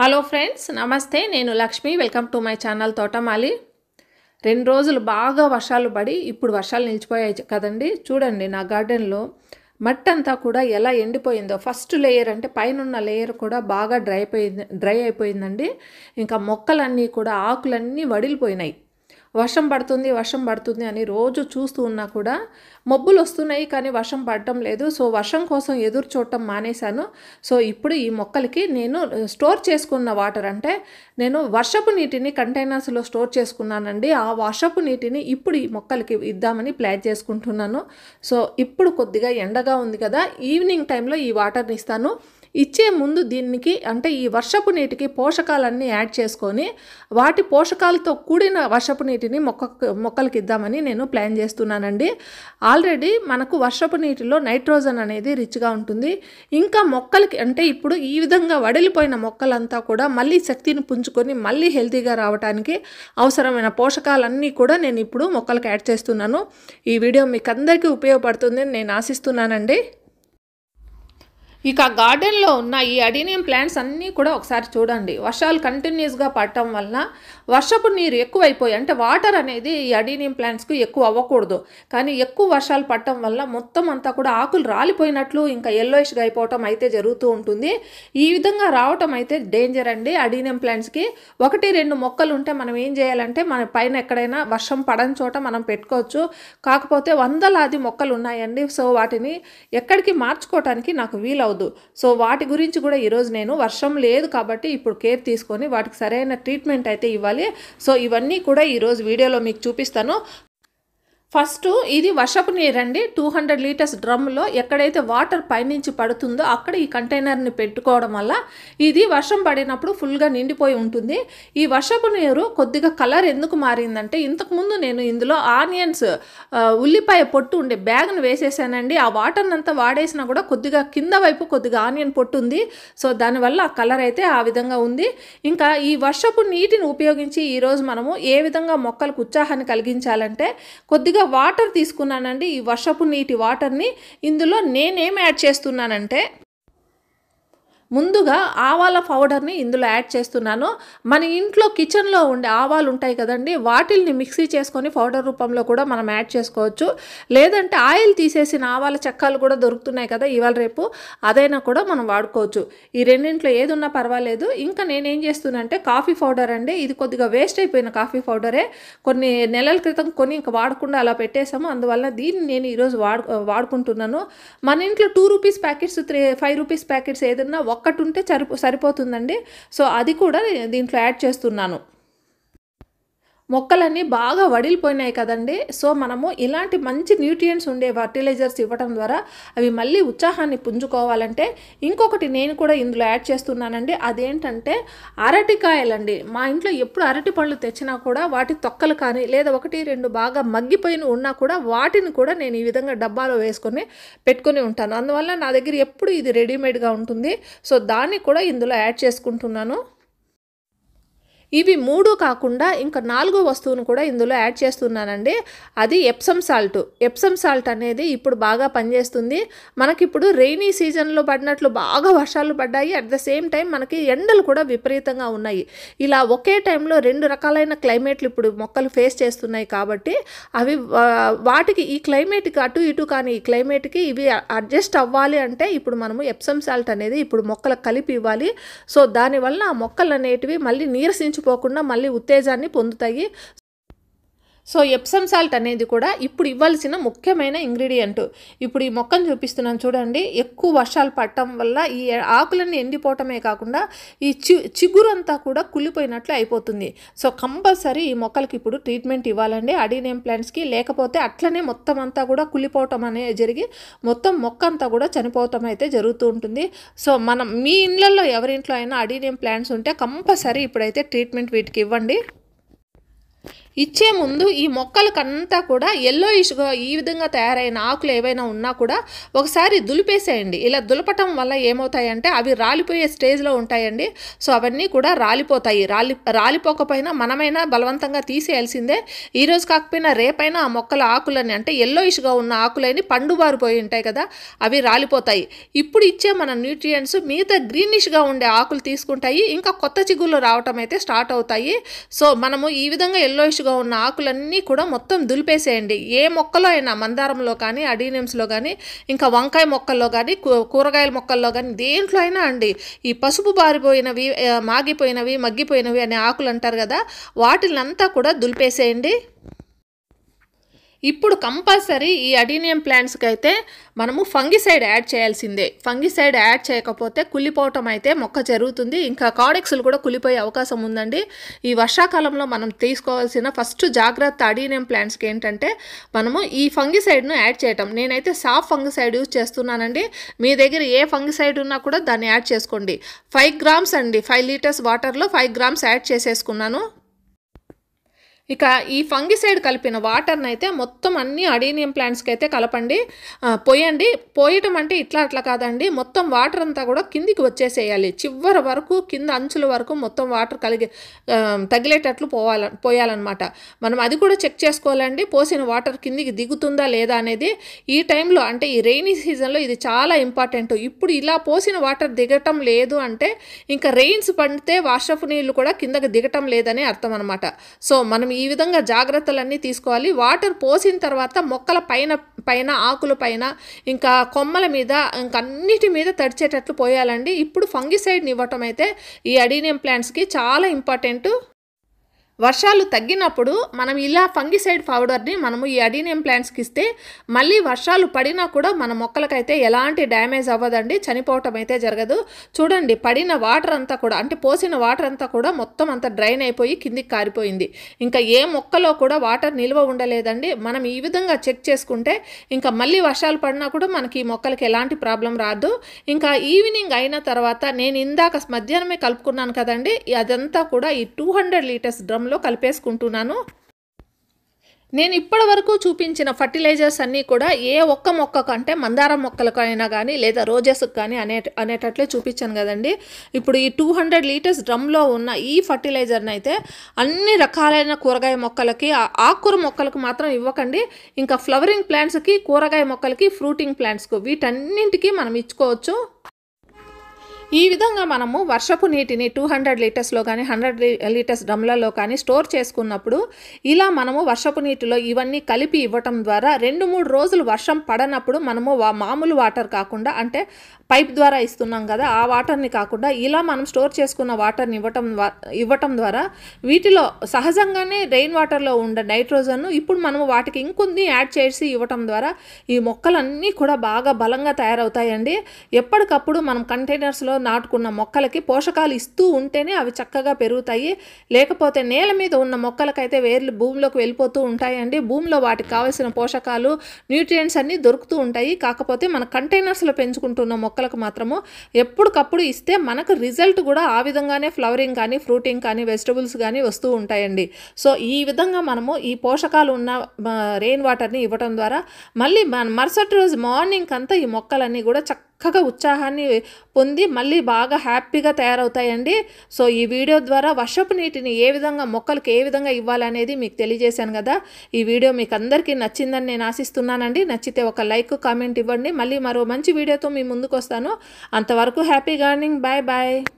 hello friends నమస్తే నేను Lakshmi welcome to my channel తోటమాలి రెండు రోజులు బాగా వర్షాలు పడి ఇప్పుడు వర్షాలు నిలిచిపోయాయి కదండి చూడండి నా గార్డెన్లో మట్టి అంతా కూడా ఎలా ఎండిపోయిందో ఫస్ట్ లేయర్ అంటే పైన లేయర్ కూడా బాగా డ్రై అయిపోయింది డ్రై అయిపోయిందండి ఇంకా మొక్కలన్నీ కూడా ఆకులన్నీ వడిలిపోయినాయి వర్షం పడుతుంది వర్షం పడుతుంది అని రోజు చూస్తూ ఉన్నా కూడా మబ్బులు వస్తున్నాయి కానీ వర్షం పడటం లేదు సో వర్షం కోసం ఎదురు చూడటం మానేశాను సో ఇప్పుడు ఈ మొక్కలకి నేను స్టోర్ చేసుకున్న వాటర్ అంటే నేను వర్షపు నీటిని కంటైనర్స్లో స్టోర్ చేసుకున్నానండి ఆ వర్షపు నీటిని ఇప్పుడు ఈ మొక్కలకి ఇద్దామని ప్లాన్ చేసుకుంటున్నాను సో ఇప్పుడు కొద్దిగా ఎండగా ఉంది కదా ఈవినింగ్ టైంలో ఈ వాటర్ని ఇస్తాను ఇచ్చే ముందు దీనికి అంటే ఈ వర్షపు నీటికి పోషకాలన్నీ యాడ్ చేసుకొని వాటి పోషకాలతో కూడిన వర్షపు నీటిని మొక్క మొక్కలకి ఇద్దామని నేను ప్లాన్ చేస్తున్నానండి ఆల్రెడీ మనకు వర్షపు నీటిలో నైట్రోజన్ అనేది రిచ్గా ఉంటుంది ఇంకా మొక్కలకి అంటే ఇప్పుడు ఈ విధంగా వడిలిపోయిన మొక్కలంతా కూడా మళ్ళీ శక్తిని పుంజుకొని మళ్ళీ హెల్తీగా రావడానికి అవసరమైన పోషకాలన్నీ కూడా నేను ఇప్పుడు మొక్కలకు యాడ్ చేస్తున్నాను ఈ వీడియో మీకు అందరికీ ఉపయోగపడుతుందని నేను ఆశిస్తున్నానండి ఇక గార్డెన్లో ఉన్న ఈ అడీనియం ప్లాంట్స్ అన్నీ కూడా ఒకసారి చూడండి వర్షాలు కంటిన్యూస్గా పడటం వలన వర్షపు నీరు ఎక్కువైపోయి అంటే వాటర్ అనేది ఈ అడీనియం ప్లాంట్స్కు ఎక్కువ అవ్వకూడదు కానీ ఎక్కువ వర్షాలు పడటం వల్ల మొత్తం అంతా కూడా ఆకులు రాలిపోయినట్లు ఇంకా ఎల్లోయిష్గా అయిపోవటం అయితే జరుగుతూ ఉంటుంది ఈ విధంగా రావటం అయితే డేంజర్ అండి అడీనియం ప్లాంట్స్కి ఒకటి రెండు మొక్కలు ఉంటే మనం ఏం చేయాలంటే మన పైన ఎక్కడైనా వర్షం పడని చోట మనం పెట్టుకోవచ్చు కాకపోతే వందలాది మొక్కలు ఉన్నాయండి సో వాటిని ఎక్కడికి మార్చుకోవటానికి నాకు వీలవుదు సో వాటి గురించి కూడా ఈరోజు నేను వర్షం లేదు కాబట్టి ఇప్పుడు కేర్ తీసుకొని వాటికి సరైన ట్రీట్మెంట్ అయితే ఇవ్వాలి చేసుకోవాలి సో ఇవన్నీ కూడా ఈరోజు వీడియోలో మీకు చూపిస్తాను ఫస్ట్ ఇది వర్షపు నీరండి టూ హండ్రెడ్ లీటర్స్ డ్రమ్లో ఎక్కడైతే వాటర్ పైనుంచి పడుతుందో అక్కడ ఈ కంటైనర్ని పెట్టుకోవడం వల్ల ఇది వర్షం పడినప్పుడు ఫుల్గా నిండిపోయి ఉంటుంది ఈ వర్షపు నీరు కొద్దిగా కలర్ ఎందుకు మారిందంటే ఇంతకుముందు నేను ఇందులో ఆనియన్స్ ఉల్లిపాయ పొట్టు ఉండే బ్యాగ్ను వేసేసానండి ఆ వాటర్ని అంతా వాడేసినా కూడా కొద్దిగా కింద వైపు కొద్దిగా ఆనియన్ పొట్టు ఉంది సో దానివల్ల ఆ కలర్ అయితే ఆ విధంగా ఉంది ఇంకా ఈ వర్షపు నీటిని ఉపయోగించి ఈరోజు మనము ఏ విధంగా మొక్కలకు ఉత్సాహాన్ని కలిగించాలంటే కొద్దిగా వాటర్ తీసుకున్నానండి ఈ వర్షపు నీటి వాటర్ని ఇందులో నేనేం యాడ్ చేస్తున్నానంటే ముందుగా ఆవాల పౌడర్ని ఇందులో యాడ్ చేస్తున్నాను మన ఇంట్లో కిచెన్లో ఉండే ఆవాలు ఉంటాయి కదండి వాటిల్ని మిక్సీ చేసుకొని పౌడర్ రూపంలో కూడా మనం యాడ్ చేసుకోవచ్చు లేదంటే ఆయిల్ తీసేసిన ఆవాల చెక్కలు కూడా దొరుకుతున్నాయి కదా ఇవాళ రేపు అదైనా కూడా మనం వాడుకోవచ్చు ఈ రెండింట్లో ఏదున్నా పర్వాలేదు ఇంకా నేనేం చేస్తున్నానంటే కాఫీ పౌడర్ అండి ఇది కొద్దిగా వేస్ట్ అయిపోయిన కాఫీ పౌడరే కొన్ని నెలల క్రితం కొన్ని ఇంకా వాడకుండా అలా పెట్టేసాము అందువల్ల దీన్ని నేను ఈరోజు వాడు వాడుకుంటున్నాను మన ఇంట్లో two rupees packets three five rupees packets ఏదన్నా ఒక్కటి ఉంటే సరిపో సరిపోతుందండి సో అది కూడా దీంట్లో యాడ్ చేస్తున్నాను మొక్కలన్నీ బాగా వడిలిపోయినాయి కదండి సో మనము ఇలాంటి మంచి న్యూట్రియంట్స్ ఉండే ఫర్టిలైజర్స్ ఇవ్వడం ద్వారా అవి మళ్ళీ ఉత్సాహాన్ని పుంజుకోవాలంటే ఇంకొకటి నేను కూడా ఇందులో యాడ్ చేస్తున్నానండి అదేంటంటే అరటికాయలండి మా ఇంట్లో ఎప్పుడు అరటి పండ్లు తెచ్చినా కూడా వాటి తొక్కలు కానీ లేదా ఒకటి రెండు బాగా మగ్గిపోయిన ఉన్నా కూడా వాటిని కూడా నేను ఈ విధంగా డబ్బాలో వేసుకొని పెట్టుకొని ఉంటాను అందువల్ల నా దగ్గర ఎప్పుడు ఇది రెడీమేడ్గా ఉంటుంది సో దాన్ని కూడా ఇందులో యాడ్ చేసుకుంటున్నాను ఇవి మూడు కాకుండా ఇంకా నాలుగో వస్తువును కూడా ఇందులో యాడ్ చేస్తున్నానండి అది ఎప్సమ్ సాల్ట్ ఎప్సమ్ సాల్ట్ అనేది ఇప్పుడు బాగా పనిచేస్తుంది మనకిప్పుడు రెయినీ సీజన్లో పడినట్లు బాగా వర్షాలు పడ్డాయి అట్ ద సేమ్ టైం మనకి ఎండలు కూడా విపరీతంగా ఉన్నాయి ఇలా ఒకే టైంలో రెండు రకాలైన క్లైమేట్లు ఇప్పుడు మొక్కలు ఫేస్ చేస్తున్నాయి కాబట్టి అవి వాటికి ఈ క్లైమేట్కి అటు ఇటు కానీ ఈ క్లైమేట్కి ఇవి అడ్జస్ట్ అవ్వాలి అంటే ఇప్పుడు మనము ఎప్సమ్ సాల్ట్ అనేది ఇప్పుడు మొక్కలకు కలిపి ఇవ్వాలి సో దానివల్ల ఆ మొక్కలు అనేటివి మళ్ళీ నీరసించు పోకుండా మళ్ళీ ఉత్తేజాన్ని పొందుతాయి సో ఎప్సమ్ సాల్ట్ అనేది కూడా ఇప్పుడు ఇవ్వాల్సిన ముఖ్యమైన ఇంగ్రీడియంట్ ఇప్పుడు ఈ మొక్కను చూపిస్తున్నాను చూడండి ఎక్కువ వర్షాలు పడటం వల్ల ఈ ఆకులన్నీ ఎండిపోవటమే కాకుండా ఈ చి చిగురు అంతా కూడా కుళ్ళిపోయినట్లు అయిపోతుంది సో కంపల్సరీ ఈ మొక్కలకి ఇప్పుడు ట్రీట్మెంట్ ఇవ్వాలండి అడీనియం ప్లాంట్స్కి లేకపోతే అట్లనే మొత్తం అంతా కూడా కుళ్ళిపోవటం అనేది జరిగి మొత్తం మొక్క అంతా కూడా చనిపోవటం అయితే జరుగుతూ ఉంటుంది సో మనం మీ ఇళ్ళల్లో ఎవరింట్లో అయినా అడీనియం ప్లాంట్స్ ఉంటే కంపల్సరీ ఇప్పుడైతే ట్రీట్మెంట్ వీటికి ఇవ్వండి ఇచ్చే ముందు ఈ మొక్కలకంతా కూడా ఎల్లోయిష్గా ఈ విధంగా తయారైన ఆకులు ఏవైనా ఉన్నా కూడా ఒకసారి దులిపేసేయండి ఇలా దులపటం వల్ల ఏమవుతాయంటే అవి రాలిపోయే స్టేజ్లో ఉంటాయండి సో అవన్నీ కూడా రాలిపోతాయి రాలి రాలిపోకపోయినా మనమైనా బలవంతంగా తీసేయాల్సిందే ఈరోజు కాకపోయినా రేపైనా ఆ మొక్కల ఆకులని అంటే ఎల్లోయిష్గా ఉన్న ఆకులని పండుబారిపోయి ఉంటాయి కదా అవి రాలిపోతాయి ఇప్పుడు ఇచ్చే మన న్యూట్రియంట్స్ మిగతా గ్రీనిష్గా ఉండే ఆకులు తీసుకుంటాయి ఇంకా కొత్త చిగుళ్ళు రావటం అయితే స్టార్ట్ అవుతాయి సో మనము ఈ విధంగా ఎల్లోయిష్గా పచ్చిపచ్చిగా ఉన్న ఆకులన్నీ కూడా మొత్తం దులిపేసేయండి ఏ మొక్కలో అయినా మందారంలో కానీ అడీనియమ్స్లో కానీ ఇంకా వంకాయ మొక్కల్లో కానీ కూరగాయల మొక్కల్లో కానీ దేంట్లో అయినా అండి ఈ పసుపు బారిపోయినవి మాగిపోయినవి మగ్గిపోయినవి అనే ఆకులు అంటారు కదా వాటిలంతా కూడా దులిపేసేయండి ఇప్పుడు కంపల్సరీ ఈ అడీనియం ప్లాంట్స్కి అయితే మనము ఫంగిసైడ్ యాడ్ చేయాల్సిందే ఫంగిసైడ్ యాడ్ చేయకపోతే కుళ్ళిపోవటం అయితే మొక్క జరుగుతుంది ఇంకా కాడెక్స్లు కూడా కుళ్ళిపోయే అవకాశం ఉందండి ఈ వర్షాకాలంలో మనం తీసుకోవాల్సిన ఫస్ట్ జాగ్రత్త అడీనియం ప్లాంట్స్కి ఏంటంటే మనము ఈ ఫంగిసైడ్ను యాడ్ చేయటం నేనైతే సాఫ్ ఫంగిసైడ్ యూజ్ చేస్తున్నానండి మీ దగ్గర ఏ ఫంగిసైడ్ ఉన్నా కూడా దాన్ని యాడ్ చేసుకోండి ఫైవ్ గ్రామ్స్ అండి ఫైవ్ లీటర్స్ వాటర్లో ఫైవ్ గ్రామ్స్ యాడ్ చేసేసుకున్నాను ఇక ఈ ఫంగిసైడ్ కలిపిన వాటర్ని అయితే మొత్తం అన్ని అడీనియం ప్లాంట్స్కి అయితే కలపండి పోయండి పోయటం అంటే ఇట్లా అట్లా కాదండి మొత్తం వాటర్ అంతా కూడా కిందికి వచ్చేసేయాలి చివరి వరకు కింద అంచుల వరకు మొత్తం వాటర్ కలిగి తగిలేటట్లు పోవాల పోయాలన్నమాట మనం అది కూడా చెక్ చేసుకోవాలండి పోసిన వాటర్ కిందికి దిగుతుందా లేదా అనేది ఈ టైంలో అంటే ఈ రెయినీ సీజన్లో ఇది చాలా ఇంపార్టెంట్ ఇప్పుడు ఇలా పోసిన వాటర్ దిగటం లేదు అంటే ఇంకా రెయిన్స్ పండితే వర్షపు నీళ్ళు కూడా కిందకి దిగటం లేదని అర్థం అనమాట సో మనం ఈ విధంగా జాగ్రత్తలన్నీ తీసుకోవాలి వాటర్ పోసిన తర్వాత మొక్కల పైన పైన ఆకుల పైన ఇంకా కొమ్మల మీద ఇంకా అన్నిటి మీద తడిచేటట్లు పోయాలండి ఇప్పుడు ఫంగిసైడ్ని ఇవ్వటం అయితే ఈ అడీనియం ప్లాంట్స్కి చాలా ఇంపార్టెంట్ వర్షాలు తగ్గినప్పుడు మనం ఇలా ఫంగిసైడ్ పౌడర్ని మనము ఈ అడీనియం ప్లాంట్స్కి ఇస్తే మళ్ళీ వర్షాలు పడినా కూడా మన మొక్కలకైతే ఎలాంటి డ్యామేజ్ అవ్వదండి చనిపోవటం అయితే జరగదు చూడండి పడిన వాటర్ అంతా కూడా అంటే పోసిన వాటర్ అంతా కూడా మొత్తం అంతా డ్రైన్ అయిపోయి కిందికి కారిపోయింది ఇంకా ఏ మొక్కలో కూడా వాటర్ నిల్వ ఉండలేదండి మనం ఈ విధంగా చెక్ చేసుకుంటే ఇంకా మళ్ళీ వర్షాలు పడినా కూడా మనకి ఈ మొక్కలకి ఎలాంటి ప్రాబ్లం రాదు ఇంకా ఈవినింగ్ అయిన తర్వాత నేను ఇందాక మధ్యాహ్నమే కలుపుకున్నాను కదండి అదంతా కూడా ఈ టూ హండ్రెడ్ లీటర్స్ డ్రమ్ మిశ్రమంలో కలిపేసుకుంటున్నాను నేను ఇప్పటి వరకు చూపించిన ఫర్టిలైజర్స్ అన్నీ కూడా ఏ ఒక్క మొక్క కంటే మందారం మొక్కలకు అయినా కానీ లేదా రోజెస్కి కానీ అనే అనేటట్లే చూపించాను కదండి ఇప్పుడు ఈ టూ హండ్రెడ్ లీటర్స్ డ్రమ్లో ఉన్న ఈ ఫర్టిలైజర్ని అయితే అన్ని రకాలైన కూరగాయ మొక్కలకి ఆకుకూర మొక్కలకు మాత్రం ఇవ్వకండి ఇంకా ఫ్లవరింగ్ ప్లాంట్స్కి కూరగాయ మొక్కలకి ఫ్రూటింగ్ ప్లాంట్స్కు వీటన్నింటికి మనం ఇచ్చుకోవచ్చు ఈ విధంగా మనము వర్షపు నీటిని టూ హండ్రెడ్ లీటర్స్లో కానీ హండ్రెడ్ లీటర్స్ డ్రమ్లలో కానీ స్టోర్ చేసుకున్నప్పుడు ఇలా మనము వర్షపు నీటిలో ఇవన్నీ కలిపి ఇవ్వటం ద్వారా రెండు మూడు రోజులు వర్షం పడనప్పుడు మనము మామూలు వాటర్ కాకుండా అంటే పైప్ ద్వారా ఇస్తున్నాం కదా ఆ వాటర్ని కాకుండా ఇలా మనం స్టోర్ చేసుకున్న వాటర్ని ఇవ్వటం ఇవ్వటం ద్వారా వీటిలో సహజంగానే రెయిన్ వాటర్లో ఉండే నైట్రోజన్ను ఇప్పుడు మనము వాటికి ఇంకొన్ని యాడ్ చేసి ఇవ్వటం ద్వారా ఈ మొక్కలన్నీ కూడా బాగా బలంగా తయారవుతాయండి ఎప్పటికప్పుడు మనం కంటైనర్స్లో నాటుకున్న మొక్కలకి పోషకాలు ఇస్తూ ఉంటేనే అవి చక్కగా పెరుగుతాయి లేకపోతే నేల మీద ఉన్న మొక్కలకైతే వేర్లు భూమిలోకి వెళ్ళిపోతూ ఉంటాయండి భూమిలో వాటికి కావలసిన పోషకాలు న్యూట్రియంట్స్ అన్నీ దొరుకుతూ ఉంటాయి కాకపోతే మన కంటైనర్స్లో పెంచుకుంటున్న మొక్కలకు మాత్రము ఎప్పటికప్పుడు ఇస్తే మనకు రిజల్ట్ కూడా ఆ విధంగానే ఫ్లవరింగ్ కానీ ఫ్రూటింగ్ కానీ వెజిటబుల్స్ కానీ వస్తూ ఉంటాయండి సో ఈ విధంగా మనము ఈ పోషకాలు ఉన్న రెయిన్ వాటర్ని ఇవ్వటం ద్వారా మళ్ళీ మన మరుసటి రోజు మార్నింగ్ అంతా ఈ మొక్కలన్నీ కూడా చక్క చక్కగా ఉత్సాహాన్ని పొంది మళ్ళీ బాగా హ్యాపీగా తయారవుతాయండి సో ఈ వీడియో ద్వారా వర్షపు నీటిని ఏ విధంగా మొక్కలకు ఏ విధంగా ఇవ్వాలనేది మీకు తెలియజేశాను కదా ఈ వీడియో మీకు అందరికీ నచ్చిందని నేను ఆశిస్తున్నానండి నచ్చితే ఒక లైక్ కామెంట్ ఇవ్వండి మళ్ళీ మరో మంచి వీడియోతో మీ ముందుకు వస్తాను అంతవరకు హ్యాపీ గార్నింగ్ బాయ్ బాయ్